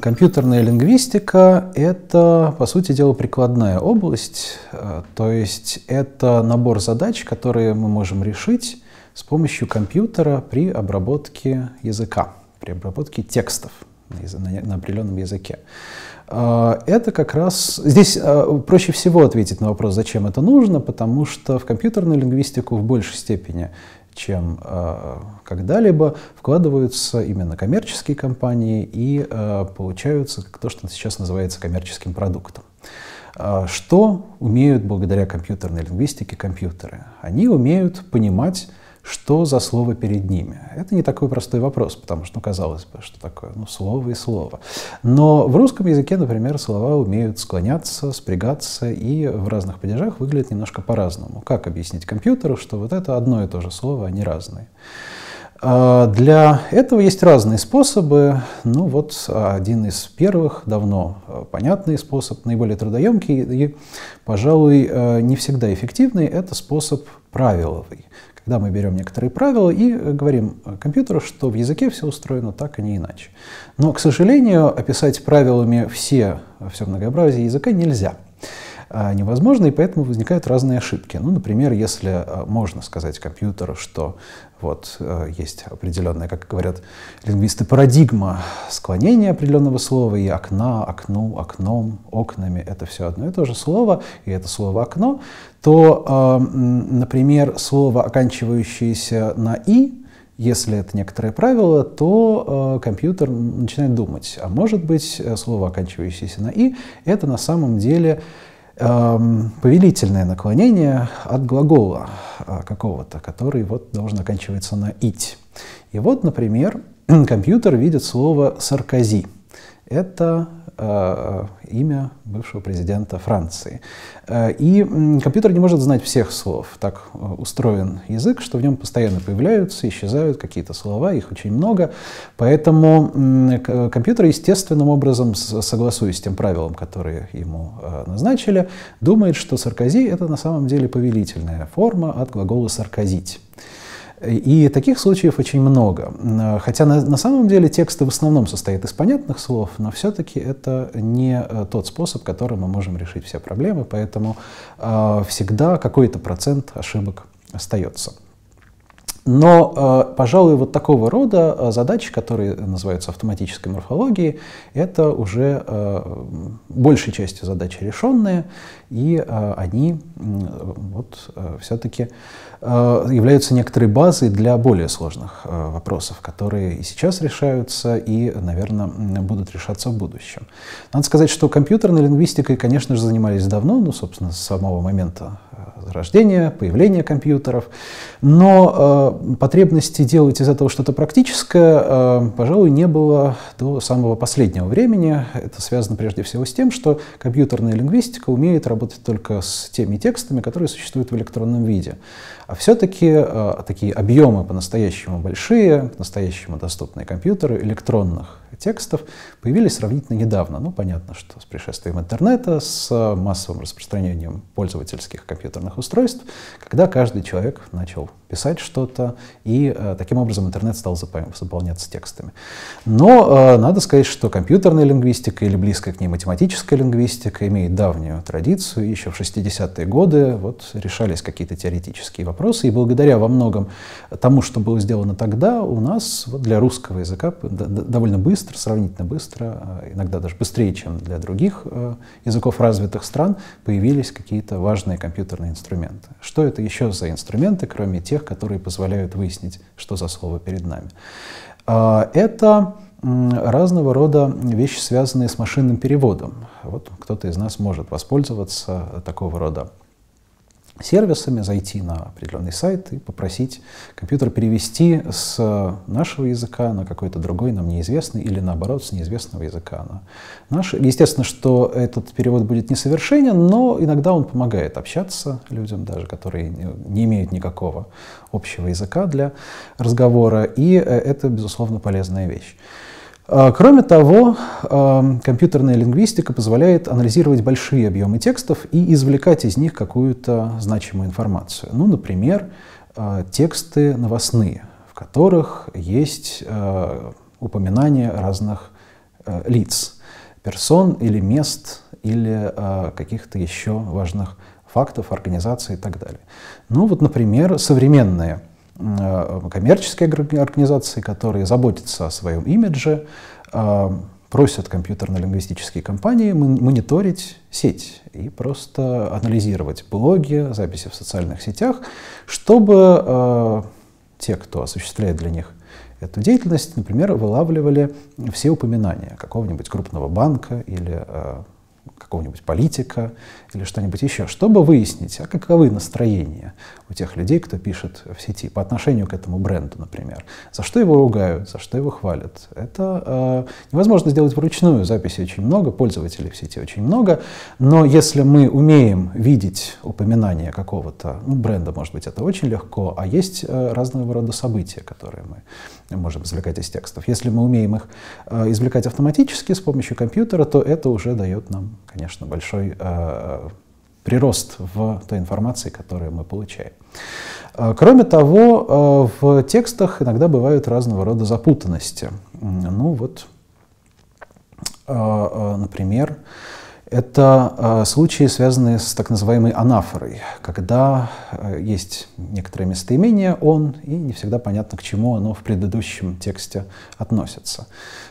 Компьютерная лингвистика — это, по сути дела, прикладная область, э, то есть это набор задач, которые мы можем решить с помощью компьютера при обработке языка, при обработке текстов на определенном языке. Э, это как раз... Здесь э, проще всего ответить на вопрос, зачем это нужно, потому что в компьютерную лингвистику в большей степени чем э, когда-либо, вкладываются именно коммерческие компании и э, получаются то, что сейчас называется коммерческим продуктом. Э, что умеют благодаря компьютерной лингвистике компьютеры? Они умеют понимать что за слово перед ними? Это не такой простой вопрос, потому что, ну, казалось бы, что такое, ну, слово и слово. Но в русском языке, например, слова умеют склоняться, спрягаться и в разных падежах выглядят немножко по-разному. Как объяснить компьютеру, что вот это одно и то же слово, они разные? А, для этого есть разные способы. Ну вот а, один из первых, давно а, понятный способ, наиболее трудоемкий и, пожалуй, не всегда эффективный, это способ правиловый, когда мы берем некоторые правила и э, говорим э, компьютеру, что в языке все устроено так, а не иначе. Но, к сожалению, описать правилами все, все многообразие языка нельзя. А, невозможно, и поэтому возникают разные ошибки. Ну, например, если а, можно сказать компьютеру, что вот э, есть определенная, как говорят лингвисты, парадигма склонения определенного слова, и окна, окну, окном, окнами — это все одно и то же слово, и это слово «окно», то, а, например, слово, оканчивающееся на «и», если это некоторое правило, то э, компьютер начинает думать, а может быть э, слово, оканчивающееся на «и», это на самом деле Эм, повелительное наклонение от глагола э, какого-то, который вот должен оканчиваться на «ить». И вот, например, компьютер видит слово «саркози». Это Э, имя бывшего президента Франции. Э, и компьютер не может знать всех слов. Так э, устроен язык, что в нем постоянно появляются, исчезают какие-то слова, их очень много. Поэтому компьютер естественным образом, согласуясь с тем правилом, которые ему назначили, думает, что саркази — это на самом деле повелительная форма от глагола «сарказить». И таких случаев очень много. Хотя на, на самом деле тексты в основном состоят из понятных слов, но все-таки это не э, тот способ, которым мы можем решить все проблемы, поэтому э, всегда какой-то процент ошибок остается. Но, э, пожалуй, вот такого рода э, задачи, которые называются автоматической морфологией, это уже э, большей части задачи решенные, и они вот все-таки являются некоторой базой для более сложных вопросов, которые и сейчас решаются, и, наверное, будут решаться в будущем. Надо сказать, что компьютерной лингвистикой, конечно же, занимались давно, ну, собственно, с самого момента рождения, появления компьютеров. Но э, потребности делать из этого что-то практическое, э, пожалуй, не было до самого последнего времени. Это связано прежде всего с тем, что компьютерная лингвистика умеет работать только с теми текстами, которые существуют в электронном виде. А все-таки э, такие объемы по-настоящему большие, по-настоящему доступные компьютеры электронных текстов появились сравнительно недавно. Ну, понятно, что с пришествием интернета, с э, массовым распространением пользовательских компьютерных компьютерных устройств, когда каждый человек начал писать что-то, и э, таким образом интернет стал заполняться текстами. Но э, надо сказать, что компьютерная лингвистика или близкая к ней математическая лингвистика имеет давнюю традицию, еще в 60-е годы вот решались какие-то теоретические вопросы, и благодаря во многом тому, что было сделано тогда, у нас вот для русского языка довольно быстро, сравнительно быстро, э, иногда даже быстрее, чем для других языков развитых стран, появились какие-то важные компьютерные инструменты. Что это еще за инструменты, кроме тех, тех, которые позволяют выяснить, что за слово перед нами. А, это разного рода вещи, связанные с машинным переводом. Вот кто-то из нас может воспользоваться такого рода сервисами, зайти на определенный сайт и попросить компьютер перевести с нашего языка на какой-то другой, нам неизвестный, или наоборот, с неизвестного языка на наш. Естественно, что этот перевод будет несовершенен, но иногда он помогает общаться людям даже, которые не имеют никакого общего языка для разговора, и э, это, безусловно, полезная вещь. А, кроме того, а, компьютерная лингвистика позволяет анализировать большие объемы текстов и извлекать из них какую-то значимую информацию. Ну, например, а, тексты новостные, в которых есть упоминания разных лиц, персон или мест, или каких-то еще важных фактов, организаций и так далее. Ну вот, например, современные Э, коммерческие организации, которые заботятся о своем имидже, э, просят компьютерно-лингвистические компании мониторить сеть и просто анализировать блоги, записи в социальных сетях, чтобы э, те, кто осуществляет для них эту деятельность, например, вылавливали все упоминания какого-нибудь крупного банка или какого-нибудь политика или что-нибудь еще, чтобы выяснить, а каковы настроения у тех людей, кто пишет в сети по отношению к этому бренду, например. За что его ругают, за что его хвалят. Это э, невозможно сделать вручную, записей очень много, пользователей в сети очень много, но если мы умеем видеть упоминание какого-то ну, бренда, может быть, это очень легко, а есть э, разного рода события, которые мы можем извлекать из текстов. Если мы умеем их э, извлекать автоматически с помощью компьютера, то это уже дает нам конечно, большой э, прирост в той информации, которую мы получаем. Э, кроме того, э, в текстах иногда бывают разного рода запутанности. Ну вот, например, это э, случаи, связанные с так называемой анафорой, когда э, есть некоторое местоимение «он», и не всегда понятно, к чему оно в предыдущем тексте относится.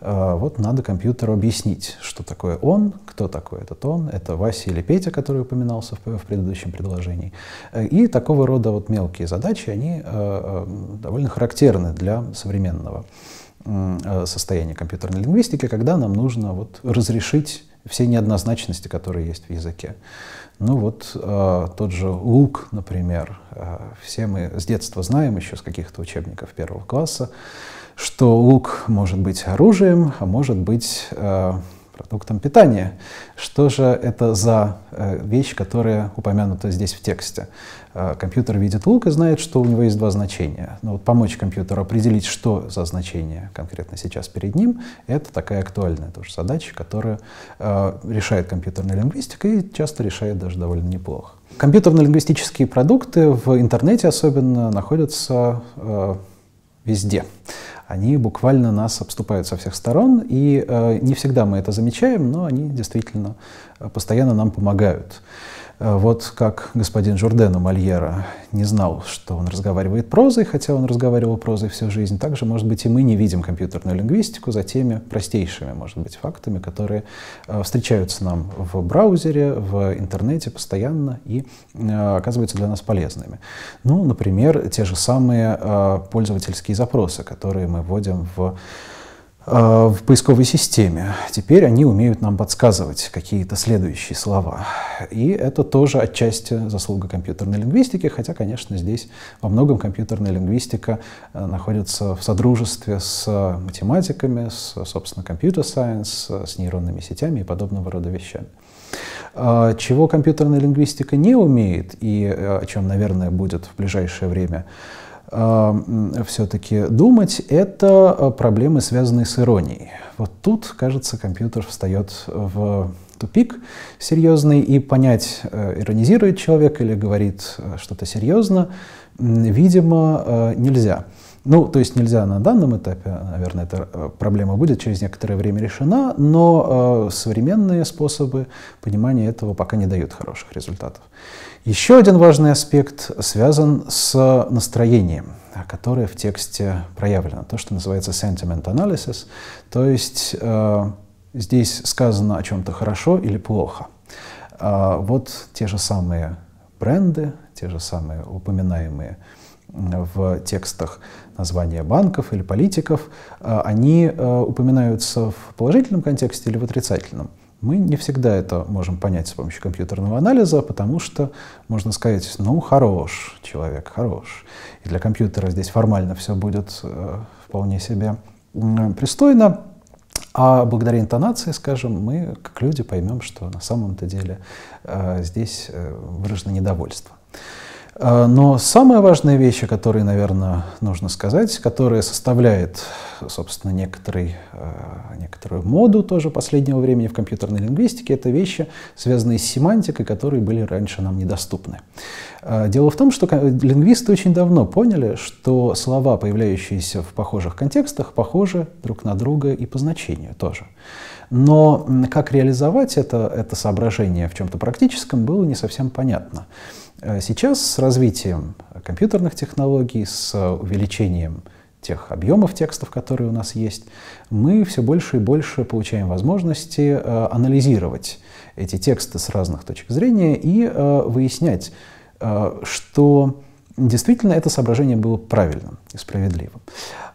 Э, вот надо компьютеру объяснить, что такое «он», кто такой этот «он», это Вася или Петя, который упоминался в предыдущем предложении. И такого рода вот мелкие задачи, они довольно характерны для современного состояния компьютерной лингвистики, когда нам нужно вот разрешить все неоднозначности, которые есть в языке. Ну вот э, тот же лук, например, э, все мы с детства знаем еще с каких-то учебников первого класса, что лук может быть оружием, а может быть э, продуктом питания. Что же это за э, вещь, которая упомянута здесь в тексте? Э, компьютер видит лук и знает, что у него есть два значения. Но вот помочь компьютеру определить, что за значение конкретно сейчас перед ним, это такая актуальная тоже задача, которую э, решает компьютерная лингвистика и часто решает даже довольно неплохо. Компьютерно-лингвистические продукты в интернете особенно находятся везде они буквально нас обступают со всех сторон, и э, не всегда мы это замечаем, но они действительно э, постоянно нам помогают. Э, вот как господин Журдену у Мольера не знал, что он разговаривает прозой, хотя он разговаривал прозой всю жизнь, также, может быть, и мы не видим компьютерную лингвистику за теми простейшими, может быть, фактами, которые э, встречаются нам в браузере, в интернете постоянно и э, оказываются для нас полезными. Ну, например, те же самые пользовательские запросы, которые мы вводим в Э, в поисковой системе. Теперь они умеют нам подсказывать какие-то следующие слова. И это тоже отчасти заслуга компьютерной лингвистики, хотя, конечно, здесь во многом компьютерная лингвистика э, находится в содружестве с математиками, с, собственно, компьютер сайенс, с нейронными сетями и подобного рода вещами. Э, чего компьютерная лингвистика не умеет, и о чем, наверное, будет в ближайшее время а, все-таки думать, это а, проблемы, связанные с иронией. Вот тут, кажется, компьютер встает в тупик серьезный и понять, э, иронизирует человек или говорит э, что-то серьезно, видимо, э, нельзя. Ну, то есть нельзя на данном этапе, наверное, эта проблема будет через некоторое время решена, но э, современные способы понимания этого пока не дают хороших результатов. Еще один важный аспект связан с настроением, которое в тексте проявлено, то, что называется sentiment analysis, то есть э, здесь сказано о чем-то хорошо или плохо. А, вот те же самые бренды, те же самые упоминаемые в текстах названия банков или политиков, а, они э, упоминаются в положительном контексте или в отрицательном. Мы не всегда это можем понять с помощью компьютерного анализа, потому что можно сказать, ну, хорош человек, хорош. И для компьютера здесь формально все будет э, вполне себе пристойно, а благодаря интонации, скажем, мы, как люди, поймем, что на самом-то деле э, здесь э, выражено недовольство. А, но самая важная вещь, о которой, наверное, нужно сказать, которая составляет, собственно, некоторый, а, некоторую моду тоже последнего времени в компьютерной лингвистике, это вещи, связанные с семантикой, которые были раньше нам недоступны. А, дело в том, что лингвисты очень давно поняли, что слова, появляющиеся в похожих контекстах, похожи друг на друга и по значению тоже. Но как реализовать это, это соображение в чем-то практическом, было не совсем понятно. Э, сейчас с развитием компьютерных технологий, с увеличением тех объемов текстов, которые у нас есть, мы все больше и больше получаем возможности э, анализировать эти тексты с разных точек зрения и э, выяснять, что действительно это соображение было правильным и справедливым.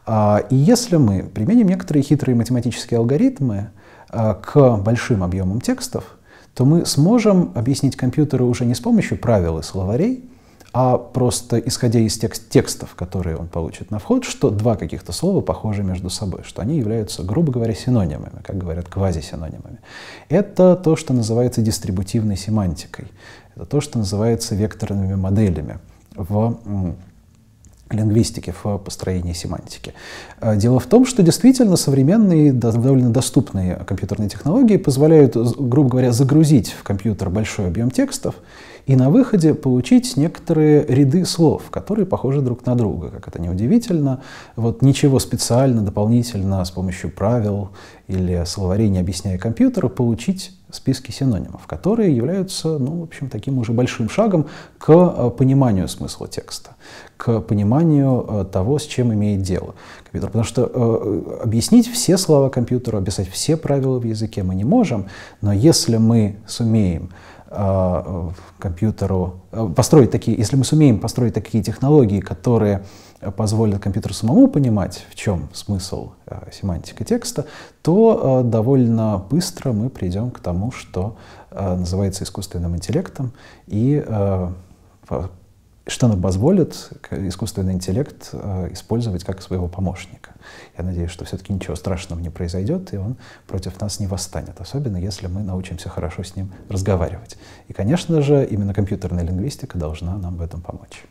А, и если мы применим некоторые хитрые математические алгоритмы к большим объемам текстов, то мы сможем объяснить компьютеру уже не с помощью правил и словарей, а просто исходя из текст текстов, которые он получит на вход, что два каких-то слова похожи между собой, что они являются, грубо говоря, синонимами, как говорят, квазисинонимами. Это то, что называется дистрибутивной семантикой, это то, что называется векторными моделями в лингвистики, в построении семантики. Э, дело в том, что действительно современные, довольно доступные компьютерные технологии позволяют, грубо говоря, загрузить в компьютер большой объем текстов и на выходе получить некоторые ряды слов, которые похожи друг на друга. Как это неудивительно, вот ничего специально, дополнительно с помощью правил или словарей не объясняя компьютера, получить списке синонимов, которые являются, ну, в общем, таким уже большим шагом к э, пониманию смысла текста, к пониманию э, того, с чем имеет дело компьютер. Потому что э, объяснить все слова компьютеру, описать все правила в языке мы не можем, но если мы сумеем компьютеру построить такие, если мы сумеем построить такие технологии, которые позволит компьютеру самому понимать, в чем смысл э, текста, то э, довольно быстро мы придем к тому, что э, называется искусственным интеллектом, и э, что нам позволит искусственный интеллект использовать как своего помощника. Я надеюсь, что все-таки ничего страшного не произойдет, и он против нас не восстанет, особенно если мы научимся хорошо с ним разговаривать. И, конечно же, именно компьютерная лингвистика должна нам в этом помочь.